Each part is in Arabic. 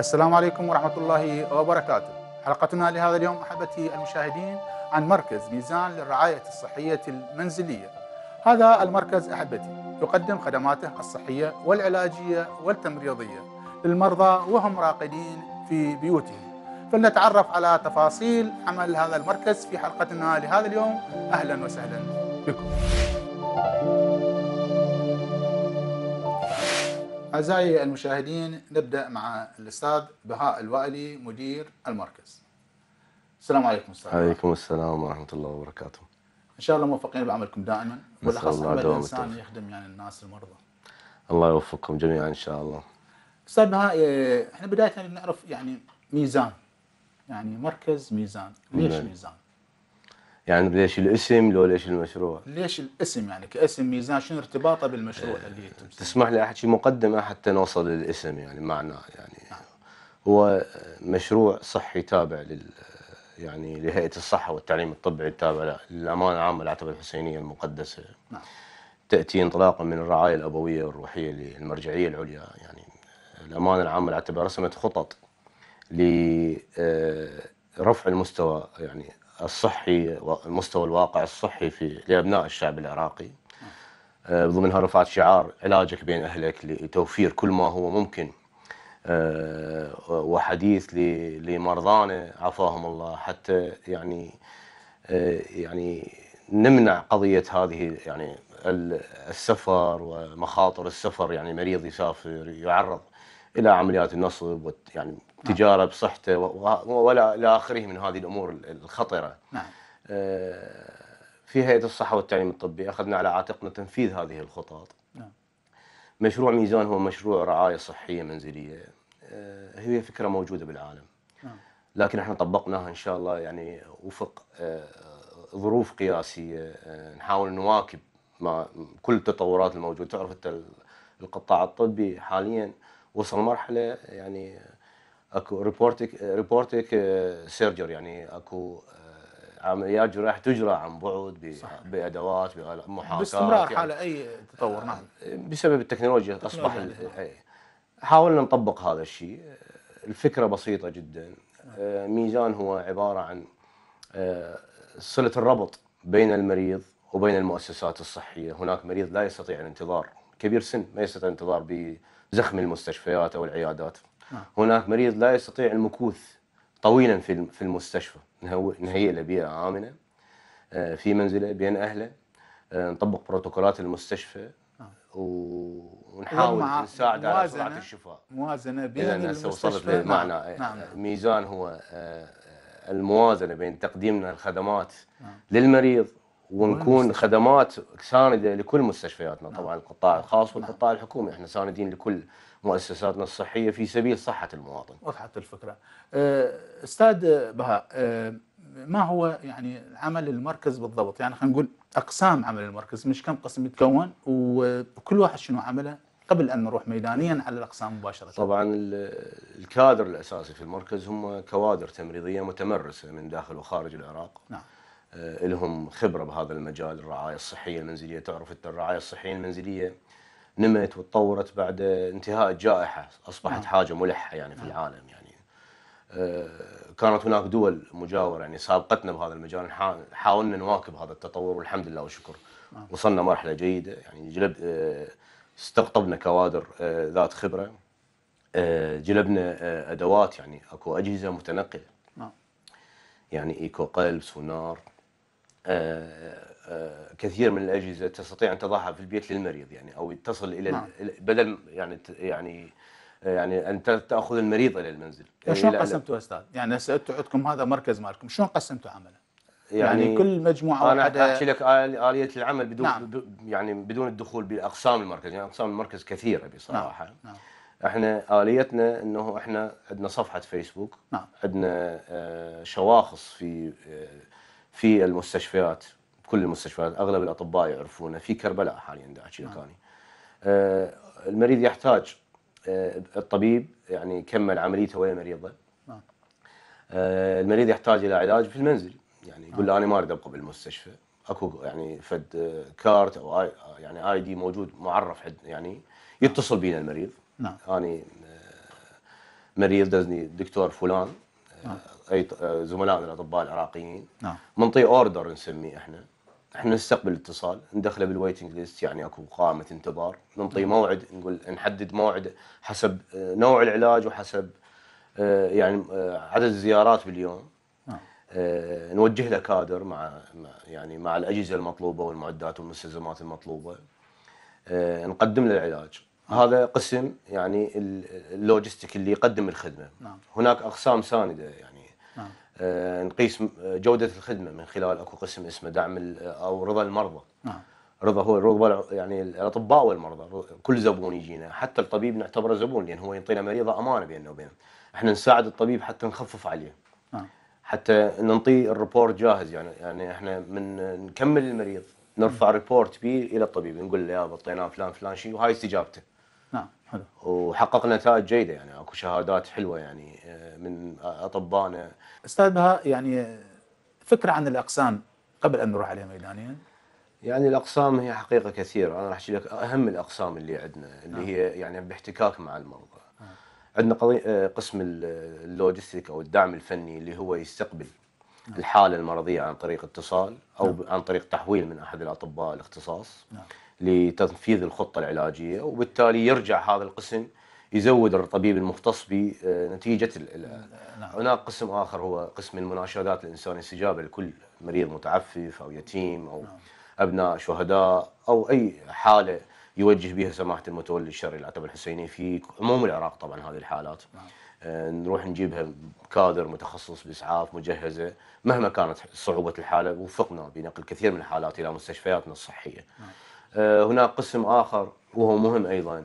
السلام عليكم ورحمة الله وبركاته حلقتنا لهذا اليوم أحبتي المشاهدين عن مركز ميزان للرعاية الصحية المنزلية هذا المركز أحبتي يقدم خدماته الصحية والعلاجية والتمريضية للمرضى وهم راقدين في بيوتهم فلنتعرف على تفاصيل عمل هذا المركز في حلقتنا لهذا اليوم أهلا وسهلا بكم أعزائي المشاهدين نبدأ مع الأستاذ بهاء الوائلي مدير المركز السلام عليكم أستاذ عليكم السلام ورحمة الله وبركاته إن شاء الله موفقين بعملكم دائما بالأخص عمل الإنسان يخدم يعني الناس المرضى الله يوفقكم جميعا إن شاء الله أستاذ بهاء إيه، احنا بداية نعرف يعني ميزان يعني مركز ميزان ليش نعم. ميزان يعني ليش الاسم لو ليش المشروع؟ ليش الاسم يعني كاسم ميزان شنو ارتباطه بالمشروع أه اللي تمسك؟ تسمح لي احكي مقدمه حتى نوصل للاسم يعني معناه يعني نعم. هو مشروع صحي تابع لل يعني لهيئه الصحه والتعليم الطبي التابع للامانه العامه العتبه الحسينيه المقدسه نعم. تاتي انطلاقا من الرعايه الابويه والروحيه للمرجعيه العليا يعني الامانه العامه العتبه رسمت خطط لرفع آه، المستوى يعني الصحي والمستوى الواقع الصحي في لابناء الشعب العراقي آه، ضمنها رفعت شعار علاجك بين اهلك لتوفير كل ما هو ممكن آه، وحديث لمرضانا عافاهم الله حتى يعني آه، يعني نمنع قضيه هذه يعني السفر ومخاطر السفر يعني مريض يسافر يعرض الى عمليات النصب يعني نعم. تجاره بصحته ولا الى اخره من هذه الامور الخطره. نعم. آه، في هيئه الصحه والتعليم الطبي اخذنا على عاتقنا تنفيذ هذه الخطط. نعم. مشروع ميزان هو مشروع رعايه صحيه منزليه آه، هي فكره موجوده بالعالم. نعم. لكن احنا طبقناها ان شاء الله يعني وفق آه، ظروف قياسيه نحاول نواكب ما كل التطورات الموجوده تعرف انت القطاع الطبي حاليا وصل مرحله يعني اكو ريبورتك ريبورتك آه، سيرجر يعني اكو آه، عمليات جراح تجرى عن بعد بادوات بمحاكاه باستمرار يعني حاله اي تطور نعم آه، بسبب التكنولوجيا, اصبح إيه. حاولنا نطبق هذا الشيء الفكره بسيطه جدا ميزان هو عباره عن صله الربط بين المريض وبين المؤسسات الصحيه هناك مريض لا يستطيع الانتظار كبير سن ما يستطيع الانتظار بزخم المستشفيات او العيادات نعم. هناك مريض لا يستطيع المكوث طويلا في في المستشفى نهيئ له بيئه امنه آه، في منزله بين اهله آه، نطبق بروتوكولات المستشفى نعم. ونحاول نساعد على سرعه الشفاء موازنه بين اذا هسه وصلت للمعنى نعم. آه، نعم. ميزان هو الموازنه بين تقديمنا الخدمات نعم. للمريض ونكون خدمات سانده لكل مستشفياتنا نعم. طبعا القطاع الخاص والقطاع الحكومي احنا ساندين لكل مؤسساتنا الصحية في سبيل صحة المواطن وضحت الفكرة آه، أستاذ بهاء آه، ما هو يعني عمل المركز بالضبط يعني خلينا نقول أقسام عمل المركز مش كم قسم يتكون وكل واحد شنو عمله قبل أن نروح ميدانيا على الأقسام مباشرة طبعا الكادر الأساسي في المركز هم كوادر تمريضية متمرسة من داخل وخارج العراق نعم آه، لهم خبره بهذا المجال الرعايه الصحيه المنزليه تعرف الرعايه الصحيه المنزليه نمت وتطورت بعد انتهاء الجائحه اصبحت آه. حاجه ملحه يعني في آه. العالم يعني آه، كانت هناك دول مجاوره يعني سابقتنا بهذا المجال حاولنا نواكب هذا التطور والحمد لله والشكر وصلنا مرحله جيده يعني جلب استقطبنا كوادر ذات خبره جلبنا ادوات يعني اكو اجهزه متنقله يعني ايكو قلب سونار كثير من الاجهزه تستطيع ان تضعها في البيت للمريض يعني او تصل الى نعم. بدل يعني يعني يعني ان تاخذ المريض الى المنزل يعني شلون قسمتوا استاذ؟ يعني هسه انتم عندكم هذا مركز مالكم شلون قسمتوا عمله؟ يعني, يعني كل مجموعه انا وحده احكي لك اليه العمل بدون نعم. يعني بدون الدخول باقسام المركز يعني اقسام المركز كثيره بصراحه نعم. نعم. احنا اليتنا انه احنا عندنا صفحه فيسبوك نعم. عندنا آه، شواخص في آه، في المستشفيات كل المستشفيات اغلب الاطباء يعرفونه في كربلاء حاليا داعش لكاني نعم. آه المريض يحتاج آه الطبيب يعني يكمل عمليته ويا مريضه نعم. آه المريض يحتاج الى علاج في المنزل يعني يقول نعم. له انا ما اريد ابقى بالمستشفى اكو يعني فد آه، كارت او آي يعني اي دي موجود معرف حد يعني يتصل بينا المريض نعم اني آه، مريض دزني دكتور فلان آه. اي آه، زملائنا الاطباء العراقيين نعم منطي اوردر نسميه احنا احنا نستقبل اتصال ندخله بالويتنج ليست يعني اكو قائمه انتظار ننطي نعم. موعد نقول نحدد موعد حسب آه، نوع العلاج وحسب آه، يعني آه، عدد الزيارات باليوم نعم. نوجه له كادر مع يعني مع الاجهزه المطلوبه والمعدات والمستلزمات المطلوبه نقدم له العلاج نعم. هذا قسم يعني اللوجستيك اللي يقدم الخدمه هناك اقسام سانده يعني نعم. آه، نقيس آه، جوده الخدمه من خلال اكو قسم اسمه دعم آه، او رضا المرضى نعم رضا هو رضا يعني الاطباء والمرضى كل زبون يجينا حتى الطبيب نعتبره زبون لان هو يعطينا مريضه امانه بيننا وبينه احنا نساعد الطبيب حتى نخفف عليه نعم حتى ننطي الريبورت جاهز يعني يعني احنا من نكمل المريض نرفع ريبورت بيه الى الطبيب نقول له يا بطيناه فلان فلان شيء وهاي استجابته وحققنا نتائج جيده يعني اكو شهادات حلوه يعني آه، من اطبائنا استاذ بهاء يعني فكره عن الاقسام قبل ان نروح عليها ميدانيا يعني الاقسام هي حقيقه كثيره انا راح احكي لك اهم الاقسام اللي عندنا اللي آه. هي يعني باحتكاك مع المرضى نعم. آه. عندنا قسم اللوجستيك او الدعم الفني اللي هو يستقبل آه. الحاله المرضيه عن طريق اتصال او آه. عن طريق تحويل من احد الاطباء الاختصاص آه. لتنفيذ الخطة العلاجية وبالتالي يرجع هذا القسم يزود الطبيب المختص بنتيجة نعم. هناك قسم آخر هو قسم المناشدات الإنسان استجابة لكل مريض متعفف أو يتيم أو نعم. أبناء شهداء أو أي حالة يوجه بها سماحة المتولي الشرعي العتبة الحسيني في عموم العراق طبعا هذه الحالات نعم. آه، نروح نجيبها كادر متخصص بإسعاف مجهزة مهما كانت صعوبة الحالة وفقنا بنقل كثير من الحالات إلى مستشفياتنا الصحية نعم. آه، هناك قسم آخر وهو مهم أيضا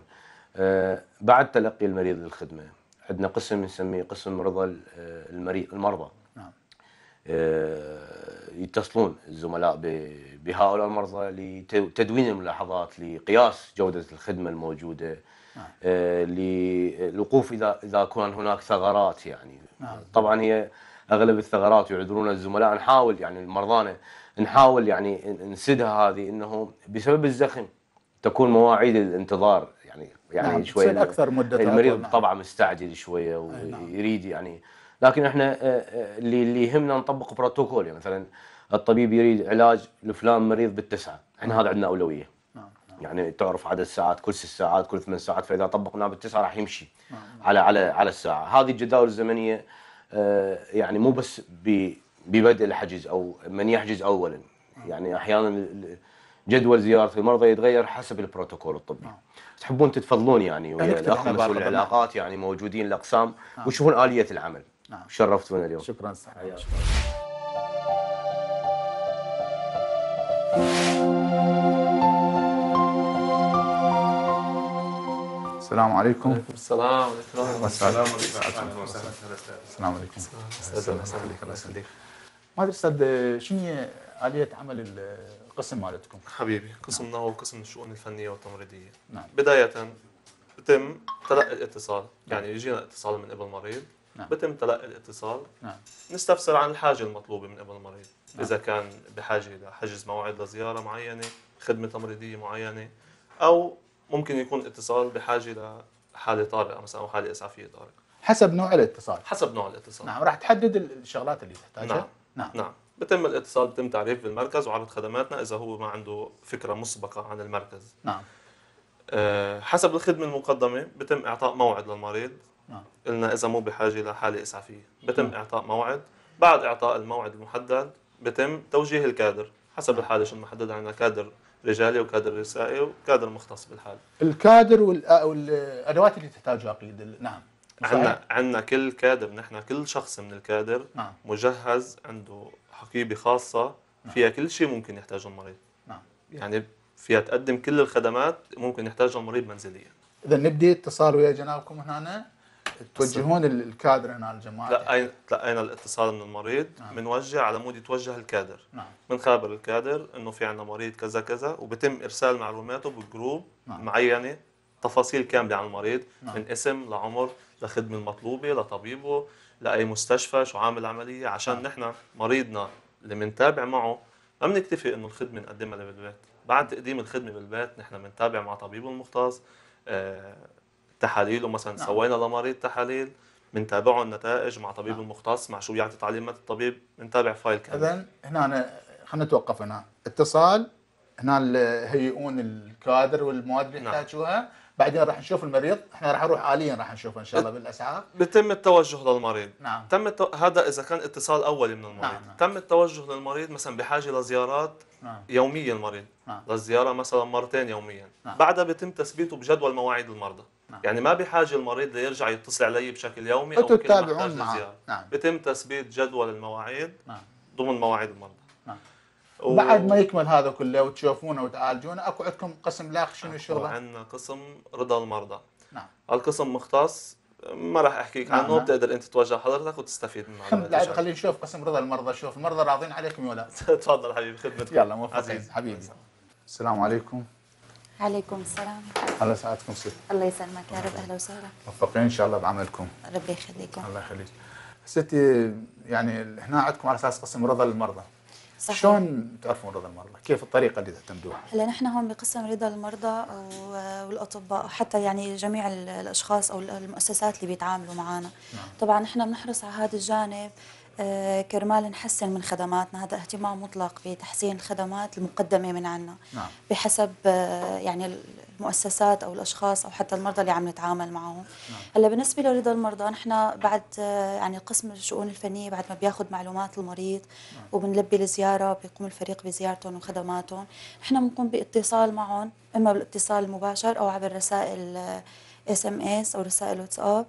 آه، بعد تلقي المريض للخدمة عندنا قسم نسميه قسم رضا آه، المريض المرضى نعم. يتصلون الزملاء بهؤلاء المرضى لتدوين الملاحظات لقياس جودة الخدمة الموجودة نعم. للوقوف إذا إذا كان هناك ثغرات يعني نعم. طبعا هي أغلب الثغرات يعذرون الزملاء نحاول يعني المرضانه نحاول يعني نسدها هذه انه بسبب الزخم تكون مواعيد الانتظار يعني يعني نعم شويه اكثر مده المريض نعم. طبعا مستعجل شويه ويريد يعني لكن احنا آه، آه، اللي اللي يهمنا نطبق بروتوكول يعني مثلا الطبيب يريد علاج لفلان مريض بالتسعه احنا نعم. هذا عندنا اولويه نعم،, نعم. يعني تعرف عدد الساعات كل ست ساعات كل ثمان ساعات فاذا طبقناه بالتسعه راح يمشي نعم، على على على الساعه هذه الجداول الزمنيه آه، يعني مو بس ببدء الحجز او من يحجز اولا يعني احيانا جدول زياره المرضى يتغير حسب البروتوكول الطبي نعم. تحبون تتفضلون يعني, يعني ويا الاخ مسؤول العلاقات يعني موجودين الاقسام نعم. وتشوفون اليه العمل نعم شرفتونا اليوم شكرا سحر السلام عليكم السلام ورحمه الله وبركاته السلام عليكم السلام عليكم الله يسلمك ما ادري استاذ شنو اليه عمل القسم مالتكم؟ حبيبي قسمنا نعم. هو قسم الشؤون الفنيه والتمريضيه نعم بدايه بتم تلقي الاتصال نعم. يعني يجينا اتصال من قبل المريض نعم. بتم تلقي الاتصال نعم. نستفسر عن الحاجه المطلوبه من قبل المريض نعم. اذا كان بحاجه لحجز موعد لزياره معينه خدمه تمريضيه معينه او ممكن يكون اتصال بحاجه لحاله طارئه مثلا او حاله اسعافيه طارئه حسب نوع الاتصال حسب نوع الاتصال نعم راح تحدد الشغلات اللي تحتاجها نعم. نعم نعم بتم الاتصال بتم تعريف بالمركز وعرض خدماتنا اذا هو ما عنده فكره مسبقه عن المركز نعم أه حسب الخدمه المقدمه بتم اعطاء موعد للمريض نعم قلنا اذا مو بحاجه لحاله اسعافيه بتم نعم. اعطاء موعد بعد اعطاء الموعد المحدد بتم توجيه الكادر حسب نعم. الحاله شو المحدد عندنا كادر رجالي وكادر نسائي وكادر مختص بالحاله الكادر آه، والادوات اللي تحتاجها اكيد نعم عندنا عندنا كل كادر نحن كل شخص من الكادر نعم. مجهز عنده حقيبه خاصه نعم. فيها كل شيء ممكن يحتاجه المريض نعم يعني فيها تقدم كل الخدمات ممكن يحتاجها المريض منزليا اذا نبدي اتصال ويا جنابكم هنا توجهون الكادر هنا الجماعه تلقينا تلقينا الاتصال من المريض نعم. بنوجه نعم. على مود يتوجه الكادر نعم بنخابر الكادر انه في عندنا مريض كذا كذا وبتم ارسال معلوماته بالجروب نعم. معينه تفاصيل كامله عن المريض نعم. من اسم لعمر لخدمة المطلوبه لطبيبه لاي مستشفى شو عامل عمليه عشان نعم. نحن مريضنا اللي بنتابع معه ما بنكتفي انه الخدمه نقدمها بالبيت بعد تقديم الخدمه بالبيت نحن بنتابع مع طبيبه المختص آه تحاليله مثلا نعم. سوينا لمريض تحاليل بنتابعه النتائج مع طبيب نعم. المختص مع شو بيعطي تعليمات الطبيب بنتابع فايل كامل اذا هنا خلينا نتوقف هنا اتصال هنا هيئون الكادر والمواد اللي نعم. يحتاجوها نعم. بعدين راح نشوف المريض احنا راح نروح آليا راح نشوفه ان شاء الله بالاسعار بتم التوجه للمريض نعم تم التو... هذا اذا كان اتصال اولي من المريض نعم. نعم. تم التوجه للمريض مثلا بحاجه لزيارات نعم. يوميه المريض نعم. للزياره مثلا مرتين يوميا نعم. بعدها بيتم تثبيته بجدول مواعيد المرضى نعم. يعني ما بحاجه المريض ليرجع يتصل علي بشكل يومي او كل ما نعم. بيتم تثبيت جدول المواعيد نعم. ضمن مواعيد المرضى و... بعد ما يكمل هذا كله وتشوفونه وتعالجونه اكو عندكم قسم لاخ شنو شغله؟ عندنا قسم رضا المرضى نعم القسم مختص ما راح احكي لك عنه نعم. بتقدر انت توجه حضرتك وتستفيد منه المعلومات خلينا نشوف قسم رضا المرضى شوف المرضى راضين عليكم يا ولا تفضل حبيبي خدمتك يلا موفق عزيز حبيبي السلام عليكم عليكم السلام الله يسعدكم ست الله يسلمك يا رب اهلا وسهلا موفقين ان شاء الله بعملكم ربي يخليكم الله يخليك ستي يعني هنا عندكم على اساس قسم رضا المرضى صحيح. شلون تعرفون رضا المرضى؟ كيف الطريقه اللي تعتمدوها؟ هلا نحن هون بقسم رضا المرضى والاطباء حتى يعني جميع الاشخاص او المؤسسات اللي بيتعاملوا معنا. نعم. طبعا نحن بنحرص على هذا الجانب آه، كرمال نحسن من خدماتنا هذا اهتمام مطلق بتحسين الخدمات المقدمة من عنا نعم. بحسب آه، يعني المؤسسات أو الأشخاص أو حتى المرضى اللي عم نتعامل معهم نعم. هلا بالنسبة لرضا المرضى نحن بعد آه، يعني قسم الشؤون الفنية بعد ما بياخذ معلومات المريض نعم. وبنلبي الزيارة بيقوم الفريق بزيارتهم وخدماتهم نحن بنقوم باتصال معهم إما بالاتصال المباشر أو عبر رسائل اس ام اس أو رسائل واتساب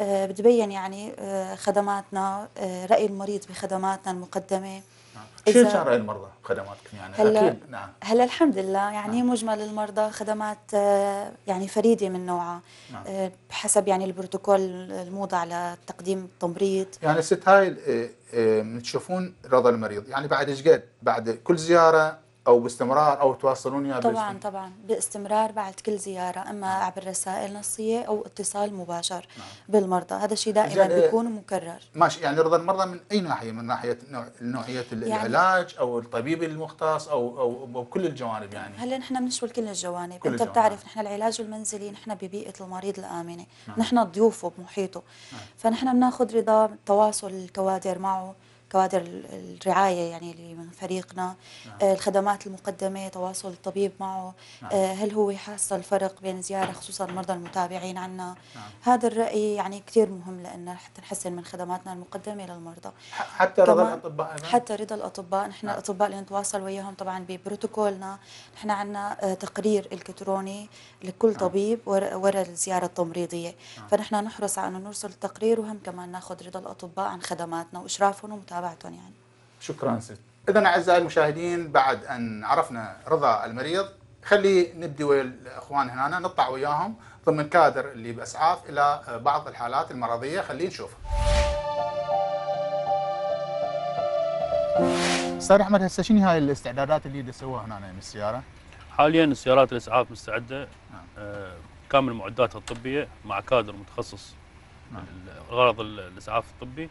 آه، بتبين يعني آه، خدماتنا آه، راي المريض بخدماتنا المقدمه نعم. شو كان راي المرضى بخدماتكم يعني هلا اكيد نعم هلا الحمد لله يعني نعم. مجمل المرضى خدمات يعني فريده من نوعها نعم. بحسب يعني البروتوكول الموضع لتقديم التمريض يعني ست هاي بتشوفون رضا المريض يعني بعد ايش قد بعد كل زياره او باستمرار او تواصلون وياه طبعا باستمرار. طبعا باستمرار بعد كل زياره اما نعم. عبر رسائل نصيه او اتصال مباشر نعم. بالمرضى هذا الشيء دائما بيكون مكرر ماشي يعني رضا المرضى من اي ناحيه من ناحيه نوعيه يعني العلاج او الطبيب المختص او او, أو كل الجوانب يعني هلا نحن بنشمل كل الجوانب كل انت الجوانب. بتعرف نحن العلاج المنزلي نحن ببيئه المريض الامنه نعم. نحن ضيوفه بمحيطه نعم. فنحن بناخذ رضا تواصل الكوادر معه كوادر الرعايه يعني اللي من فريقنا نعم. آه، الخدمات المقدمه تواصل الطبيب معه نعم. آه، هل هو يحصل الفرق بين زياره خصوصا المرضى المتابعين عنا نعم. هذا الراي يعني كثير مهم لنا حتى نحسن من خدماتنا المقدمه للمرضى حتى رضا الاطباء حتى رضا الاطباء نحن نعم. الاطباء اللي نتواصل وياهم طبعا ببروتوكولنا نحن عندنا آه، تقرير الكتروني لكل نعم. طبيب ورا الزياره التمريضيه نعم. فنحن نحرص على انه نرسل التقرير وهم كمان ناخذ رضا الاطباء عن خدماتنا واشرافهم ومتابعتهم متابعتهم يعني شكرا ست اذا اعزائي المشاهدين بعد ان عرفنا رضا المريض خلي نبدي ويا الاخوان هنا نطلع وياهم ضمن كادر اللي باسعاف الى بعض الحالات المرضيه خلينا نشوفها استاذ احمد هسه شنو هاي الاستعدادات اللي تسووها هنا من السياره؟ حاليا السيارات الاسعاف مستعده نعم. آه كامل معداتها الطبيه مع كادر متخصص نعم. غرض الاسعاف الطبي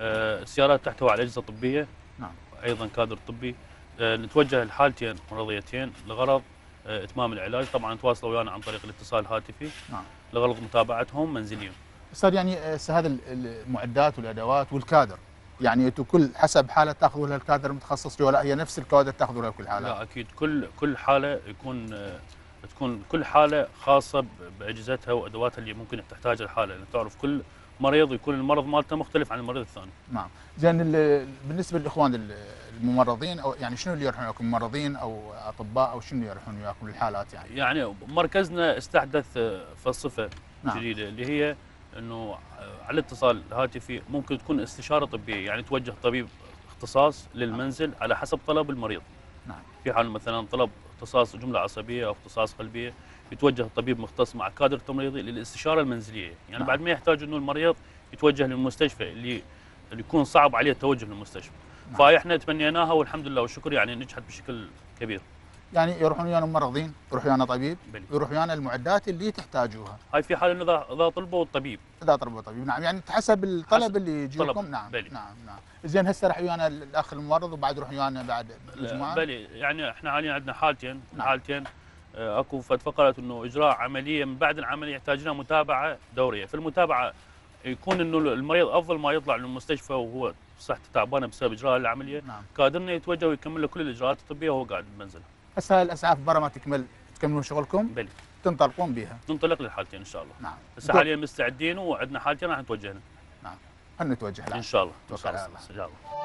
آه، السيارات تحتوي على اجهزه طبيه نعم ايضا كادر طبي آه، نتوجه لحالتين مرضيتين لغرض آه، اتمام العلاج طبعا تواصلوا ويانا عن طريق الاتصال الهاتفي نعم لغرض متابعتهم منزليا استاذ يعني هسه هذه المعدات والادوات والكادر يعني انتم كل حسب حاله تاخذوا لها الكادر المتخصص ولا هي نفس الكوادر تاخذوا لها كل حاله؟ لا اكيد كل كل حاله يكون تكون كل حاله خاصه باجهزتها وادواتها اللي ممكن تحتاجها الحاله لان تعرف كل مريض يكون المرض مالته مختلف عن المريض الثاني. نعم، زين بالنسبه للاخوان الممرضين او يعني شنو اللي يروحون وياكم ممرضين او اطباء او شنو اللي يروحون وياكم للحالات يعني؟ يعني مركزنا استحدث آه، فلسفه نعم. جديده اللي هي انه آه، على الاتصال الهاتفي ممكن تكون استشاره طبيه يعني توجه طبيب اختصاص للمنزل نعم. على حسب طلب المريض. نعم. في حال مثلا طلب اختصاص جمله عصبيه او اختصاص قلبيه يتوجه الطبيب مختص مع كادر تمريضي للاستشاره المنزليه، يعني نعم. بعد ما يحتاج انه المريض يتوجه للمستشفى اللي اللي يكون صعب عليه التوجه للمستشفى. نعم. فاحنا تمنيناها والحمد لله والشكر يعني نجحت بشكل كبير. يعني يروحون ويانا ممرضين، يروح ويانا طبيب، يروح ويانا المعدات اللي تحتاجوها. هاي في حال انه اذا طلبوا الطبيب. اذا طلبوا الطبيب، نعم يعني حسب الطلب اللي يجيكم نعم. بلي. نعم نعم. زين هسه راح ويانا الاخ الممرض وبعد يروح ويانا بعد مجموعه. بلي يعني احنا حاليا عندنا حالتين، نعم. حالتين آه، اكو فد فقره انه اجراء عمليه من بعد العمليه يحتاج لها متابعه دوريه، في المتابعه يكون انه المريض افضل ما يطلع للمستشفى وهو صحته تعبانه بسبب اجراء العمليه، نعم. قادر انه يتوجه ويكمل له كل الاجراءات الطبيه وهو قاعد بمنزله. هسه الاسعاف برا ما تكمل تكملون شغلكم؟ بلي تنطلقون بها؟ ننطلق للحالتين ان شاء الله. نعم. هسه حاليا مستعدين وعندنا حالتين راح نعم. نتوجه لهم. نعم. هنتوجه لها. ان شاء الله. ان شاء الله. ان شاء الله.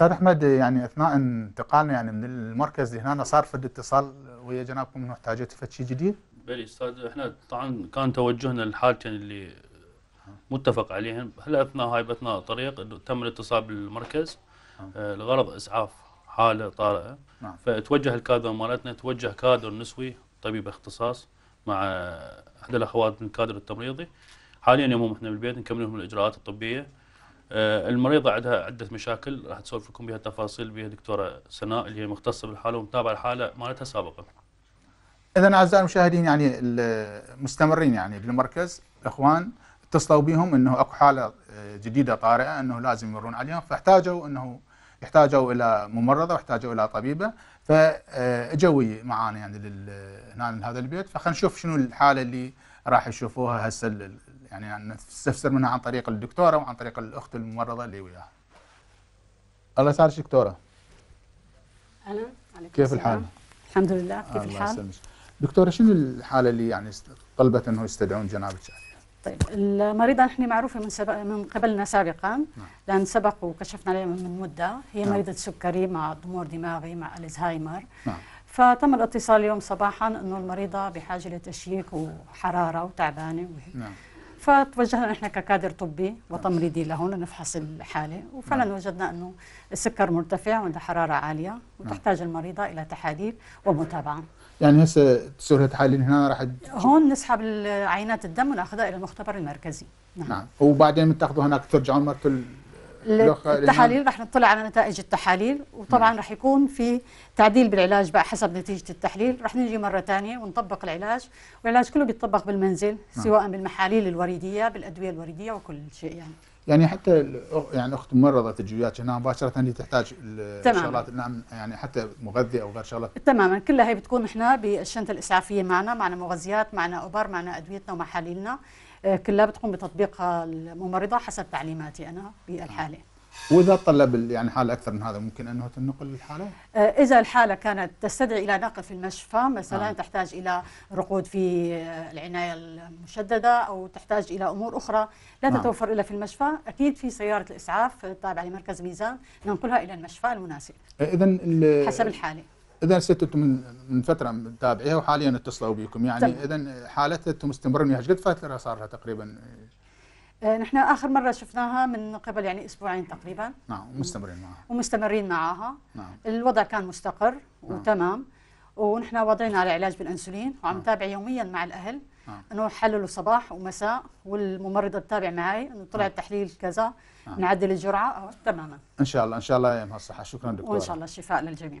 استاذ احمد يعني اثناء انتقالنا يعني من المركز هنا صار في اتصال ويا جنابكم انه احتاجتوا فد شيء جديد؟ بلي استاذ احنا طبعا كان توجهنا للحالتين اللي متفق عليهم هلا اثناء هاي اثناء الطريق تم الاتصال بالمركز نعم. آه، لغرض اسعاف حاله طارئه نعم. فتوجه الكادر مالتنا توجه كادر نسوي طبيب اختصاص مع احدى الاخوات من الكادر التمريضي حاليا يوم احنا بالبيت نكمل لهم الاجراءات الطبيه آه، المريضه عندها عده مشاكل راح تسولف لكم بها التفاصيل بها دكتوره سناء اللي هي مختصه بالحاله ومتابعه الحاله مالتها سابقا. اذا اعزائي المشاهدين يعني المستمرين يعني بالمركز الاخوان اتصلوا بهم انه اكو حاله آه، جديده طارئه انه لازم يمرون عليها فاحتاجوا انه يحتاجوا الى ممرضه واحتاجوا الى طبيبه فاجوا معانا يعني هنا لهذا البيت فخلينا نشوف شنو الحاله اللي راح يشوفوها هسه يعني نستفسر منها عن طريق الدكتوره وعن طريق الاخت الممرضه اللي وياها. الله يسعدك دكتوره. اهلا عليكم كيف الحال؟ الحمد لله كيف الله الحال؟ يسلمك. دكتوره شنو الحاله اللي يعني طلبت انه يستدعون جنابك طيب المريضه نحن معروفه من سبق من قبلنا سابقا نعم. لان سبق وكشفنا عليها من مده هي نعم. مريضه سكري مع ضمور دماغي مع الزهايمر نعم. فتم الاتصال اليوم صباحا انه المريضه بحاجه لتشييك وحراره وتعبانه نعم. فتوجهنا نحن ككادر طبي وتمريضي لهون لنفحص الحاله وفعلا نعم. وجدنا انه السكر مرتفع وعندها حراره عاليه نعم. وتحتاج المريضه الى تحاليل ومتابعه يعني هسه تسوي تحاليل هنا راح هون نسحب عينات الدم وناخذها الى المختبر المركزي نعم, نعم. وبعدين بتاخذوا هناك ترجعوا مرته التحاليل رح نطلع على نتائج التحاليل وطبعا نعم. رح يكون في تعديل بالعلاج بقى حسب نتيجه التحليل رح نجي مره ثانيه ونطبق العلاج والعلاج كله بيتطبق بالمنزل نعم. سواء بالمحاليل الوريديه بالادويه الوريديه وكل شيء يعني يعني حتى يعني اخت ممرضه الجويات هنا مباشره هي تحتاج الشغلات نعم يعني حتى مغذي او غير شغلات تماما كلها هي بتكون احنا بالشنطه الاسعافيه معنا معنا مغذيات معنا ابر معنا ادويتنا ومحاليلنا آه، كلها بتقوم بتطبيقها الممرضه حسب تعليماتي انا بالحاله آه. واذا طلب يعني حاله اكثر من هذا ممكن انه تنقل الحاله؟ آه، اذا الحاله كانت تستدعي الى نقل في المشفى مثلا آه. تحتاج الى رقود في العنايه المشدده او تحتاج الى امور اخرى لا آه. تتوفر الا في المشفى، اكيد في سياره الاسعاف التابعه لمركز ميزان ننقلها الى المشفى المناسب. اذا حسب الحاله. اذا ست انتم من فتره متابعيها وحاليا اتصلوا بكم يعني طيب. اذا حالتها انتم مستمرين وياها ايش قد فتره صار لها تقريبا؟ آه، نحن اخر مره شفناها من قبل يعني اسبوعين تقريبا نعم ومستمرين معها ومستمرين معها نعم الوضع كان مستقر نعم. وتمام ونحن واضعين على علاج بالانسولين وعم نتابع نعم. يوميا مع الاهل نعم. انه حللوا صباح ومساء والممرضه تتابع معي انه طلع نعم. تحليل كذا نعم. نعدل الجرعه تماما ان شاء الله ان شاء الله يا الصحه شكرا دكتور وان شاء الله الشفاء للجميع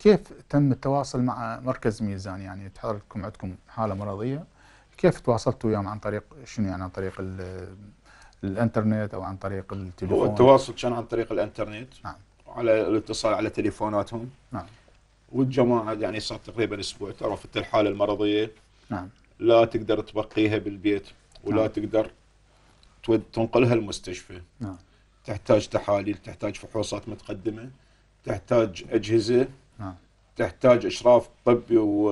كيف تم التواصل مع مركز ميزان يعني حضرتكم عندكم حاله مرضيه كيف تواصلتوا وياهم عن طريق شنو يعني عن طريق الانترنت او عن طريق التليفون؟ هو التواصل كان عن طريق الانترنت نعم على الاتصال على تليفوناتهم نعم والجماعه يعني صار تقريبا اسبوع تعرفت الحاله المرضيه نعم لا تقدر تبقيها بالبيت ولا نعم. تقدر تنقلها المستشفى نعم تحتاج تحاليل تحتاج فحوصات متقدمه تحتاج اجهزه تحتاج اشراف طبي و...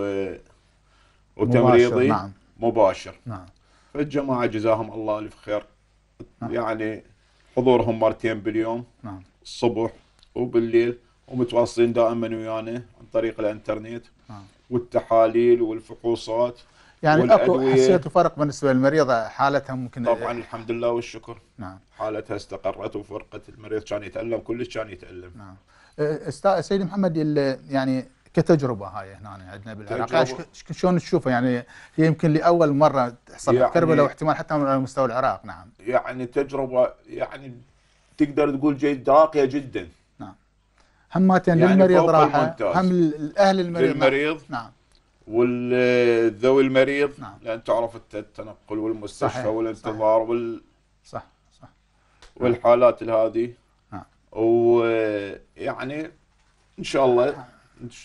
وتمريضي مباشر نعم مباشر نعم فالجماعه جزاهم الله الف خير نعم. يعني حضورهم مرتين باليوم نعم الصبح وبالليل ومتواصلين دائما ويانا عن طريق الانترنت نعم. والتحاليل والفحوصات يعني اكو حسيتوا فرق بالنسبه للمريضه حالتها ممكن طبعا إيه. الحمد لله والشكر نعم حالتها استقرت وفرقت المريض كان يتالم كلش كان يتالم نعم استاذ سيدي محمد يعني كتجربه هاي هنا عندنا بالعراق شلون تشوفها يعني هي يمكن لاول مره تحصل يعني كربلاء واحتمال حتى على مستوى العراق نعم يعني تجربه يعني تقدر تقول جيد راقيه جدا نعم همتين يعني للمريض راحه هم الاهل المريض للمريض نعم والذوي المريض نعم. لان تعرف التنقل والمستشفى صحيح. والانتظار صحيح. وال صح صح والحالات هذه نعم. ويعني ان شاء الله نعم.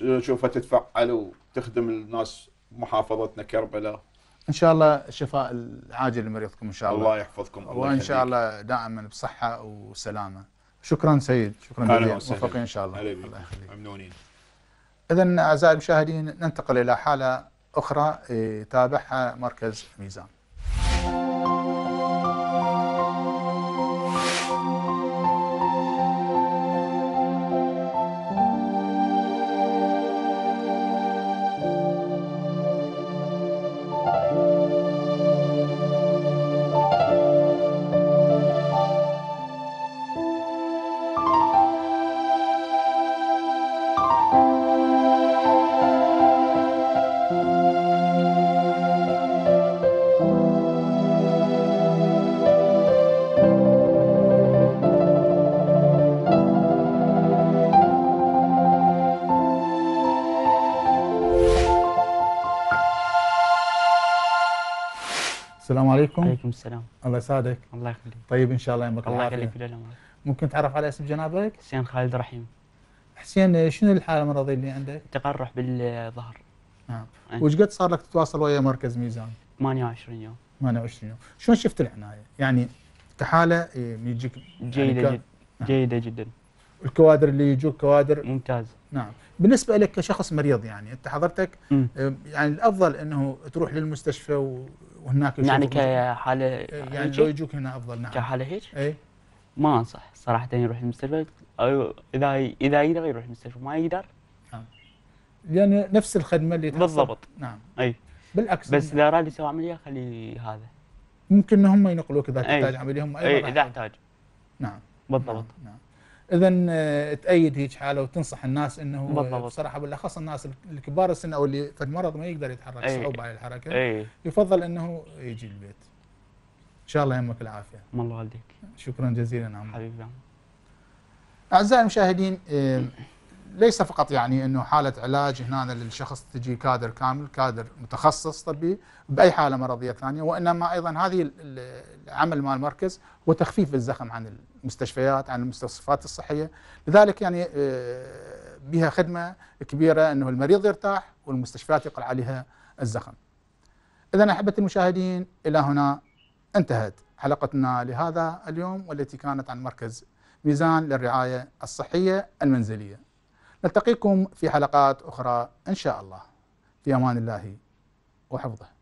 نشوفها تتفعل وتخدم الناس محافظتنا كربلاء ان شاء الله الشفاء العاجل لمريضكم ان شاء الله الله يحفظكم الله وان شاء الله دائما بصحه وسلامه شكرا سيد شكرا جزيلا موفقين ان شاء الله الله يخليك ممنونين اذا اعزائي المشاهدين ننتقل الى حاله اخرى يتابعها إيه، مركز ميزان السلام عليكم عليكم السلام الله يسعدك الله يخليك طيب ان شاء الله يومك الله يخليك ممكن تعرف على اسم جنابك؟ حسين خالد رحيم حسين شنو الحاله المرضيه اللي عندك؟ تقرح بالظهر نعم وش قد صار لك تتواصل ويا مركز ميزان؟ 28 يوم 28 يوم، شلون شفت العنايه؟ يعني كحاله إيه، يجيك جيده يعني جدا جيده جدا الكوادر اللي يجوك كوادر ممتاز نعم بالنسبه لك كشخص مريض يعني انت حضرتك م. إيه، يعني الافضل انه تروح للمستشفى و وهناك يعني كحاله إيه، يعني لو يجوك هنا افضل نعم كحاله هيك؟ اي ما انصح صراحه يروح المستشفى أو اذا اذا يقدر يروح المستشفى ما يقدر نعم لان يعني نفس الخدمه اللي تحصل بالضبط نعم اي بالعكس بس اذا راد يسوي عمليه خلي هذا ممكن هم ينقلوك اذا تحتاج عمليه هم ايضا اذا احتاج نعم بالضبط نعم. نعم. اذا آه، تأيد هيك حاله وتنصح الناس انه آه، بالضبط. بصراحه بالاخص الناس الكبار السن او اللي في المرض ما يقدر يتحرك أي. صعوبه على الحركه أي. يفضل انه يجي البيت ان شاء الله يهمك العافيه الله والديك شكرا جزيلا عمر حبيبي اعزائي المشاهدين ليس فقط يعني انه حاله علاج هنا للشخص تجي كادر كامل كادر متخصص طبي باي حاله مرضيه ثانيه وانما ايضا هذه العمل مع المركز هو تخفيف الزخم عن المستشفيات عن المستوصفات الصحيه لذلك يعني آه، بها خدمه كبيره انه المريض يرتاح والمستشفيات يقل عليها الزخم. اذا احبتي المشاهدين الى هنا انتهت حلقتنا لهذا اليوم والتي كانت عن مركز ميزان للرعايه الصحيه المنزليه. نلتقيكم في حلقات أخرى إن شاء الله في أمان الله وحفظه